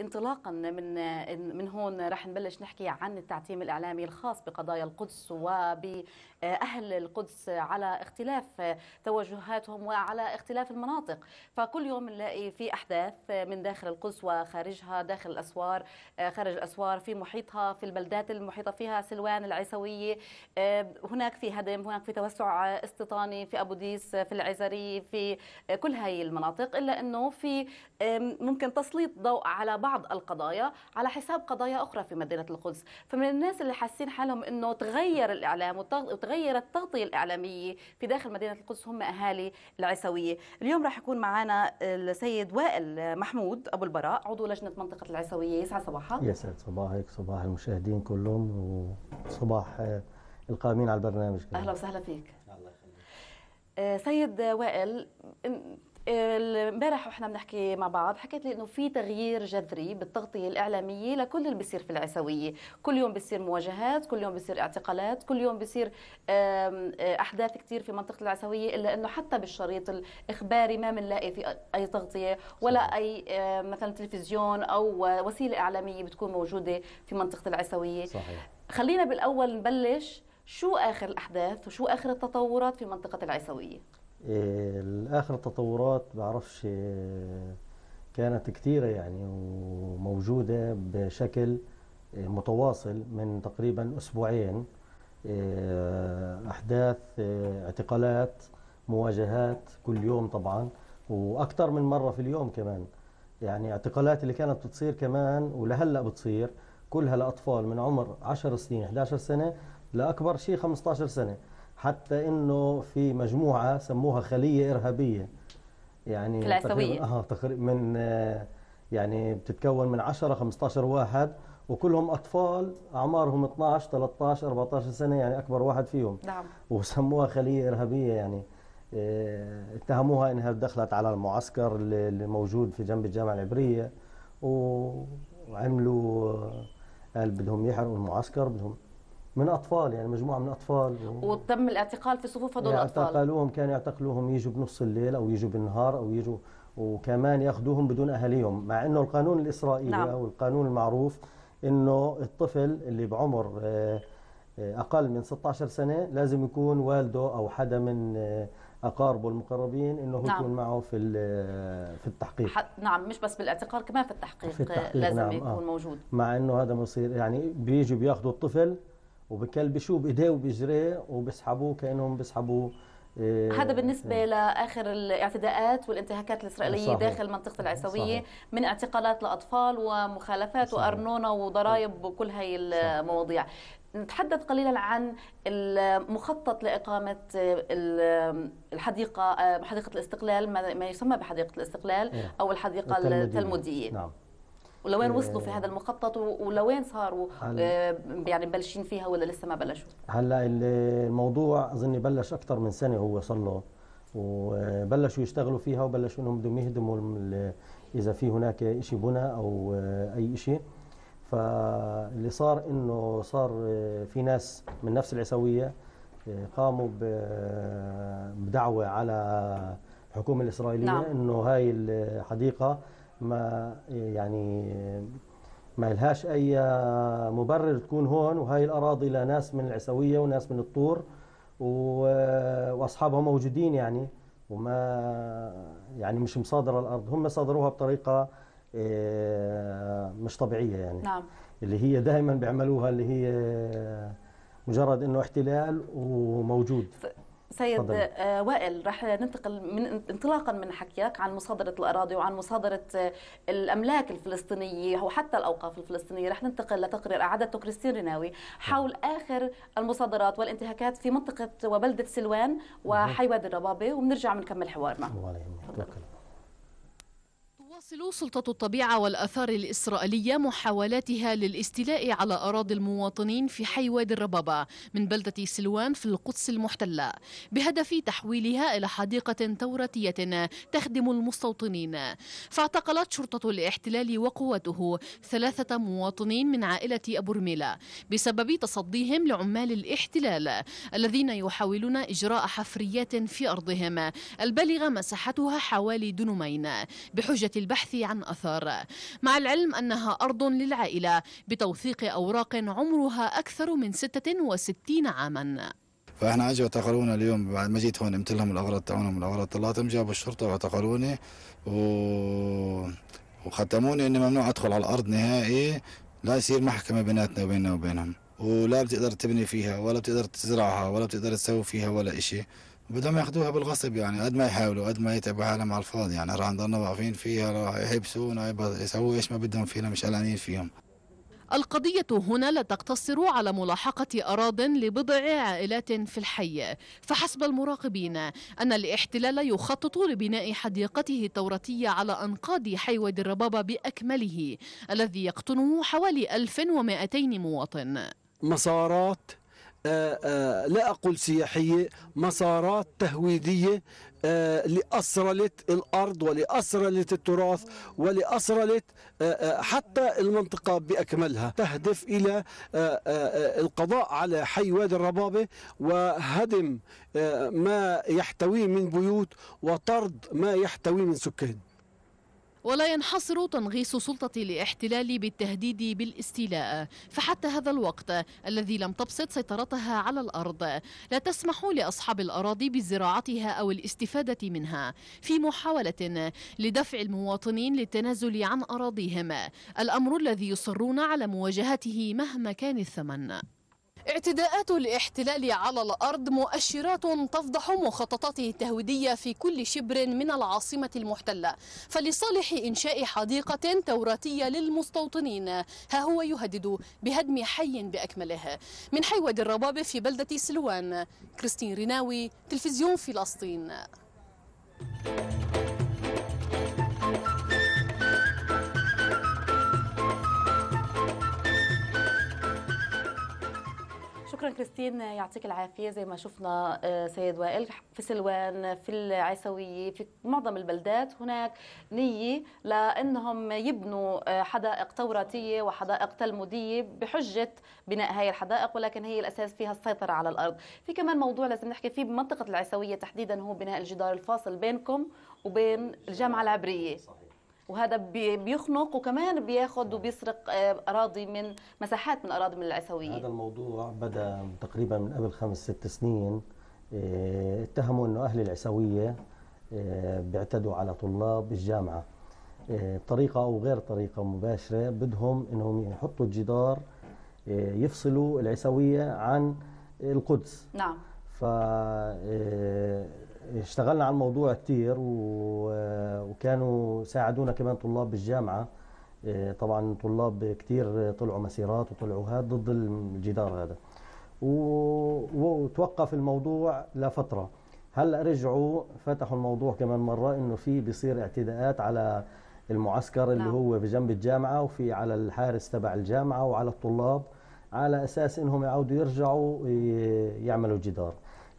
انطلاقا من من هون رح نبلش نحكي عن التعتيم الاعلامي الخاص بقضايا القدس وباهل القدس على اختلاف توجهاتهم وعلى اختلاف المناطق، فكل يوم نلاقي في احداث من داخل القدس وخارجها، داخل الاسوار، خارج الاسوار، في محيطها، في البلدات المحيطه فيها سلوان العيسويه، هناك في هدم، هناك في توسع استيطاني في ابو ديس، في العزري، في كل هاي المناطق، الا انه في ممكن تسليط ضوء على بعض القضايا على حساب قضايا أخرى في مدينة القدس فمن الناس اللي حاسين حالهم أنه تغير الإعلام وتغيرت التغطية الإعلامية في داخل مدينة القدس هم أهالي العيسوية اليوم راح يكون معنا السيد وائل محمود أبو البراء عضو لجنة منطقة العيسوية يسعد صباحك يسعد صباحك صباح المشاهدين كلهم وصباح القائمين على البرنامج كمان. أهلا وسهلا فيك الله يخليك سيد وائل امبارح واحنا بنحكي مع بعض حكيت لي انه في تغيير جذري بالتغطيه الاعلاميه لكل اللي بيصير في العسويه، كل يوم بيصير مواجهات، كل يوم بيصير اعتقالات، كل يوم بيصير آه، احداث كثير في منطقه العسويه الا انه حتى بالشريط الاخباري ما بنلاقي في اي تغطيه ولا اي آه، مثلا تلفزيون او وسيله اعلاميه بتكون موجوده في منطقه العسويه. صحيح. خلينا بالاول نبلش شو اخر الاحداث وشو اخر التطورات في منطقه العسويه؟ الاخر التطورات بعرفش آه، كانت كثيرة يعني وموجودة بشكل آه، متواصل من تقريبا أسبوعين آه، أحداث اعتقالات مواجهات كل يوم طبعا وأكثر من مرة في اليوم كمان يعني اعتقالات اللي كانت بتصير كمان ولهلأ بتصير كلها لأطفال من عمر 10 سنين 11 سنة لأكبر شيء 15 سنة حتى انه في مجموعه سموها خليه ارهابيه يعني العسويه اه تقريبا من آه، يعني بتتكون من 10 15 واحد وكلهم اطفال اعمارهم 12 13 14 سنه يعني اكبر واحد فيهم نعم وسموها خليه ارهابيه يعني آه، اتهموها انها دخلت على المعسكر اللي موجود في جنب الجامعه العبريه وعملوا آه، قال بدهم يحرقوا المعسكر بدهم من اطفال يعني مجموعه من اطفال و... وتم الاعتقال في صفوف هذول يعني الاطفال اعتقلوهم كانوا يعتقلوهم يجوا بنص الليل او يجوا بالنهار او يجوا وكمان ياخذوهم بدون اهاليهم مع انه القانون الاسرائيلي نعم. او القانون المعروف انه الطفل اللي بعمر آه، آه، اقل من 16 سنه لازم يكون والده او حدا من آه، اقاربه المقربين انه نعم. يكون معه في في التحقيق نعم مش بس بالاعتقال كمان في التحقيق, في التحقيق لازم نعم. يكون آه. موجود مع انه هذا بصير يعني بيجوا بياخذوا الطفل وبكلبشوه بايديه وبجريه وبسحبوه كانهم بسحبوا آه، هذا بالنسبة آه. لآخر الاعتداءات والانتهاكات الإسرائيلية صحيح. داخل منطقة العيسوية من اعتقالات لأطفال ومخالفات صحيح. وأرنونة وضرائب وكل هاي المواضيع نتحدث قليلا عن المخطط لإقامة الحديقة آه، حديقة الاستقلال ما يسمى بحديقة الاستقلال إيه. أو الحديقة التلمودية نعم. ولوين آه، وصلوا في هذا المخطط ولوين صاروا آه، يعني مبلشين فيها ولا لسه ما بلشوا؟ هلا الموضوع اظن بلش اكثر من سنه هو صار له وبلشوا يشتغلوا فيها وبلشوا انهم بدهم يهدموا اذا في هناك شيء بنى او آه، اي شيء فاللي صار انه صار في ناس من نفس العيسويه قاموا بدعوه على الحكومه الاسرائيليه نعم. انه هاي الحديقه ما يعني ما لهاش اي مبرر تكون هون وهي الاراضي لناس من العسويه وناس من الطور واصحابها موجودين يعني وما يعني مش مصادره الارض هم صادروها بطريقه آه، مش طبيعيه يعني نعم. اللي هي دائما بيعملوها اللي هي مجرد انه احتلال وموجود سيد فضل. آه، وائل رح ننتقل من انطلاقا من حكيك عن مصادرة الأراضي وعن مصادرة آه، الأملاك الفلسطينية وحتى الأوقاف الفلسطينية رح ننتقل لتقرير أعدته كريستين رناوي نعم. حول آخر المصادرات والانتهاكات في منطقة وبلدة سلوان وحي وادي الربابة وبنرجع بنكمل حوارنا. تواصل سلطة الطبيعة والآثار الإسرائيلية محاولاتها للاستيلاء على أراضي المواطنين في حي وادي الربابة من بلدة سلوان في القدس المحتلة بهدف تحويلها إلى حديقة توراتية تخدم المستوطنين فاعتقلت شرطة الاحتلال وقوته ثلاثة مواطنين من عائلة أبو رميلة بسبب تصديهم لعمال الاحتلال الذين يحاولون إجراء حفريات في أرضهم البالغة مساحتها حوالي دنومين بحجة البحث البحث عن أثر مع العلم أنها أرض للعائلة بتوثيق أوراق عمرها أكثر من 66 عاماً فاحنا اجوا اعتقلونا اليوم بعد ما جيت هون قمت لهم الاغراض تاعونهم الاغراض طلعتهم جابوا الشرطه واعتقلوني و... وختموني اني ممنوع ادخل على الارض نهائي لا يصير محكمه بيناتنا وبيننا وبينهم ولا بتقدر تبني فيها ولا بتقدر تزرعها ولا بتقدر تسوي فيها ولا إشي بدهم ياخذوها بالغصب يعني قد ما يحاولوا قد ما يتعبوا حالهم على الفاضي يعني راح نضلنا واقفين فيها راح يحبسونا يسووا ايش ما بدهم فينا مش قلقانين فيهم القضية هنا لا تقتصر على ملاحقة أراض لبضع عائلات في الحي فحسب المراقبين أن الاحتلال يخطط لبناء حديقته التوراتية على أنقاض وادي الربابة بأكمله الذي يقطنه حوالي 1200 مواطن مسارات آه، آه، لا أقول سياحية مسارات تهويدية آه، لأسرلة الأرض ولأسرلة التراث ولأسرلة حتى المنطقة بأكملها تهدف إلى القضاء على حي وادي الربابة وهدم ما يحتويه من بيوت وطرد ما يحتويه من سكان ولا ينحصر تنغيص سلطة الاحتلال بالتهديد بالاستيلاء فحتى هذا الوقت الذي لم تبسط سيطرتها على الأرض لا تسمح لأصحاب الأراضي بزراعتها أو الاستفادة منها في محاولة لدفع المواطنين للتنازل عن أراضيهم الأمر الذي يصرون على مواجهته مهما كان الثمن اعتداءات الاحتلال على الأرض مؤشرات تفضح مخططاته التهويدية في كل شبر من العاصمة المحتلة فلصالح إنشاء حديقة توراتية للمستوطنين ها هو يهدد بهدم حي بأكمله من حيواد الربابة في بلدة سلوان كريستين ريناوي تلفزيون فلسطين كريستين يعطيك العافيه زي ما شفنا آه، سيد وائل في سلوان في العيسويه في معظم البلدات هناك نيه لانهم يبنوا آه، حدائق توراتيه وحدائق تلموديه بحجه بناء هاي الحدائق ولكن هي الاساس فيها السيطره على الارض في كمان موضوع لازم نحكي فيه بمنطقه العيسويه تحديدا هو بناء الجدار الفاصل بينكم وبين الجامعه العبريه صحيح. وهذا بيخنق وكمان بياخذ وبيسرق آه، اراضي من مساحات من اراضي من العسويه هذا الموضوع بدا تقريبا من قبل خمس ست سنين آه، اتهموا انه اهل العسويه آه، بيعتدوا على طلاب الجامعه طريقه او غير طريقه مباشره بدهم انهم يحطوا الجدار يفصلوا العسويه عن القدس نعم ف اشتغلنا على الموضوع كثير وكانوا ساعدونا كمان طلاب بالجامعة إيه، طبعا طلاب كثير طلعوا مسيرات وطلعوا هاد ضد الجدار هذا وتوقف الموضوع لفترة هلا رجعوا فتحوا الموضوع كمان مرة انه في بيصير اعتداءات على المعسكر اللي نعم. هو بجنب الجامعة وفي على الحارس تبع الجامعة وعلى الطلاب على أساس إنهم يعودوا يرجعوا إيه، يعملوا جدار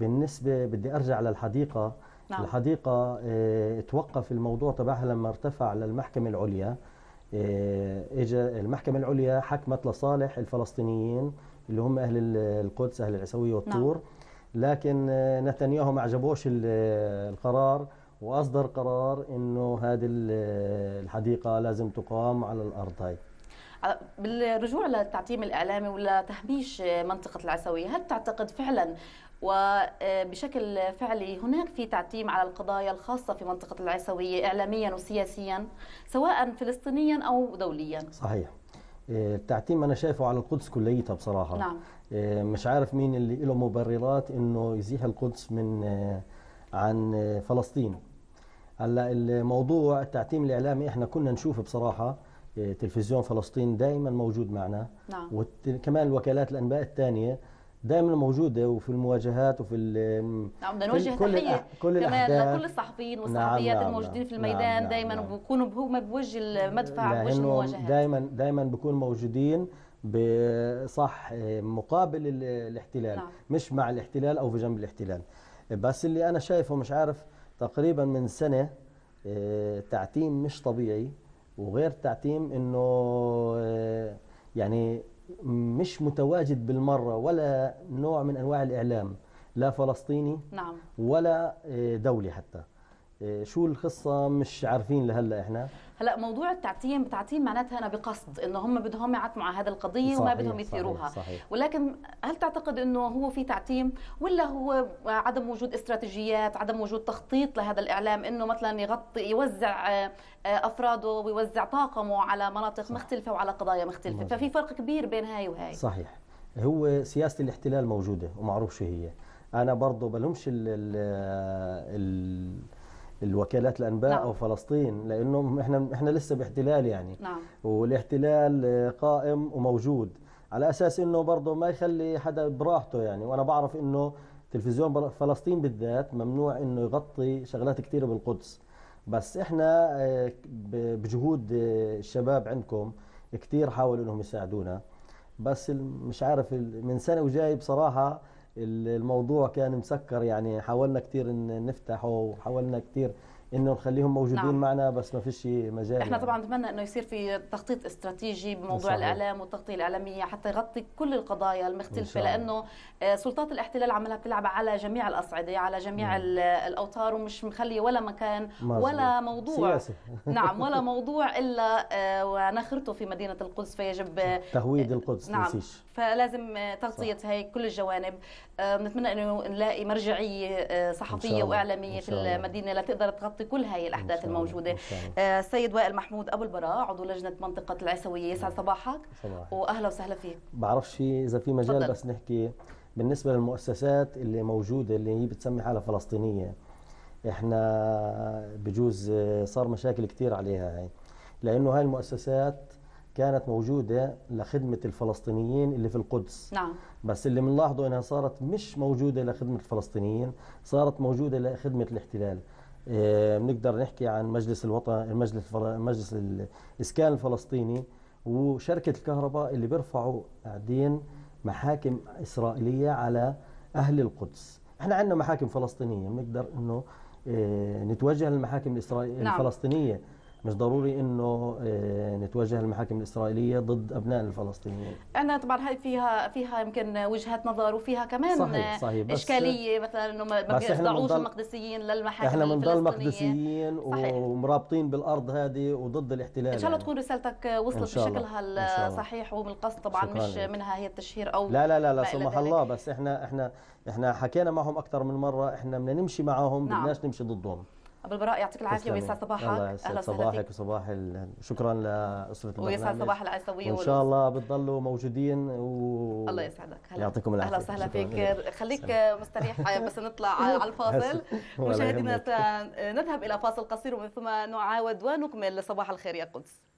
بالنسبه بدي ارجع للحديقه نعم. الحديقه اه توقف الموضوع تبعها لما ارتفع للمحكمه العليا اه اجى المحكمه العليا حكمت لصالح الفلسطينيين اللي هم اهل القدس اهل العسويه نعم. والطور نعم. لكن آه، نتنياهو ما عجبوش القرار واصدر قرار انه هذه الحديقه لازم تقام على الارض هاي أه، بالرجوع للتعتيم الاعلامي ولا تهميش منطقه العسويه هل تعتقد فعلا وبشكل فعلي هناك في تعتيم على القضايا الخاصة في منطقة العيسوية إعلاميا وسياسيا سواء فلسطينيا أو دوليا صحيح آه، التعتيم أنا شايفه على القدس كليتها بصراحة نعم. آه، مش عارف مين اللي له مبررات أنه يزيح القدس من آه، عن فلسطين هلا الموضوع التعتيم الإعلامي إحنا كنا نشوفه بصراحة تلفزيون فلسطين دائما موجود معنا نعم. وكمان وكالات الأنباء الثانية دائما موجوده وفي المواجهات وفي نعم بدنا نوجه تحيه كل كمان لكل الصحفيين نعم، والصحفيات نعم الموجودين نعم في الميدان نعم دائما نعم بيكونوا هم بوجه المدفع بوجه المواجهات دائما دائما بكونوا موجودين بصح آه، مقابل الاحتلال نعم. مش مع الاحتلال او في جنب الاحتلال بس اللي انا شايفه مش عارف تقريبا من سنه آه، تعتيم مش طبيعي وغير تعتيم انه آه، يعني مش متواجد بالمرة ولا نوع من أنواع الإعلام لا فلسطيني نعم. ولا آه، دولي حتى آه، شو القصة مش عارفين لهلا احنا هلا موضوع التعتيم بتعتيم معناتها انا بقصد انه هم بدهم يعتموا على هذه القضيه صحيح وما بدهم يثيروها صحيح صحيح ولكن هل تعتقد انه هو في تعتيم ولا هو عدم وجود استراتيجيات عدم وجود تخطيط لهذا الاعلام انه مثلا يغطي يوزع آه، آه، افراده ويوزع طاقمه على مناطق صح. مختلفه وعلى قضايا مختلفه مزبوط. ففي فرق كبير بين هاي وهاي صحيح هو سياسه الاحتلال موجوده ومعروف شو هي انا برضه بلومش ال ال الوكالات الانباء نعم. او فلسطين لانه احنا احنا لسه باحتلال يعني نعم. والاحتلال قائم وموجود على اساس انه برضه ما يخلي حدا براحته يعني وانا بعرف انه تلفزيون فلسطين بالذات ممنوع انه يغطي شغلات كثيره بالقدس بس احنا آه، بجهود آه، الشباب عندكم كثير حاولوا انهم يساعدونا بس مش عارف من سنه وجاي بصراحه الموضوع كان مسكر يعني حاولنا كثير نفتحه وحاولنا كثير انه نخليهم موجودين نعم. معنا بس ما فيش مجال احنا يعني. طبعا نتمنى انه يصير في تخطيط استراتيجي بموضوع صحيح. الاعلام والتغطيه الاعلاميه حتى يغطي كل القضايا المختلفه لانه آه، سلطات الاحتلال عملها بتلعب على جميع الاصعده على جميع نعم. الاوتار ومش مخليه ولا مكان مزبوط. ولا موضوع سياسي. نعم ولا موضوع الا آه، ونخرته في مدينه القدس فيجب آه، تهويد القدس نعم نسيش. فلازم تغطيه هي كل الجوانب بنتمنى انه نلاقي مرجعيه صحفيه واعلاميه في المدينه لتقدر تغطي تغطي كل هاي الاحداث الموجوده السيد آه، وائل محمود ابو البراء عضو لجنه منطقه العسويه يسعد نعم. صباحك صباحك واهلا وسهلا فيك بعرفش اذا في مجال فضل. بس نحكي بالنسبه للمؤسسات اللي موجوده اللي هي بتسمي حالها فلسطينيه احنا بجوز آه، صار مشاكل كثير عليها هاي لانه هاي المؤسسات كانت موجودة لخدمة الفلسطينيين اللي في القدس نعم. بس اللي بنلاحظه أنها صارت مش موجودة لخدمة الفلسطينيين صارت موجودة لخدمة الاحتلال آه، بنقدر نحكي عن مجلس الوطن المجلس مجلس الاسكان الفلسطيني وشركه الكهرباء اللي بيرفعوا قاعدين محاكم اسرائيليه على اهل القدس احنا عندنا محاكم فلسطينيه بنقدر انه آه، نتوجه للمحاكم الاسرائيليه نعم. الفلسطينيه مش ضروري انه آه، نتوجه للمحاكم الاسرائيليه ضد ابناء الفلسطينيين انا طبعا هاي فيها فيها يمكن وجهات نظر وفيها كمان صحيح صحيح بس اشكاليه مثلا انه ما بيخضعوش المقدسيين للمحاكم احنا بنضل مقدسيين ومرابطين بالارض هذه وضد الاحتلال ان شاء الله يعني. تكون رسالتك وصلت بشكلها الصحيح ومن القصد طبعا مش لي. منها هي التشهير او لا لا لا لا سمح الله بس احنا احنا احنا حكينا معهم اكثر من مره احنا بدنا نمشي معهم نعم. بدناش نمشي ضدهم ابو البراء يعطيك العافيه ويسعد صباحك اهلا وسهلا صباحك وصباح شكرا لاسره البرنامج ويسعد صباح العسويه وان شاء الله بتضلوا موجودين و الله يسعدك هلا يعطيكم العافيه اهلا وسهلا فيك خليك مستريح بس نطلع على الفاصل مشاهدينا نذهب الى فاصل قصير ومن ثم نعاود ونكمل صباح الخير يا قدس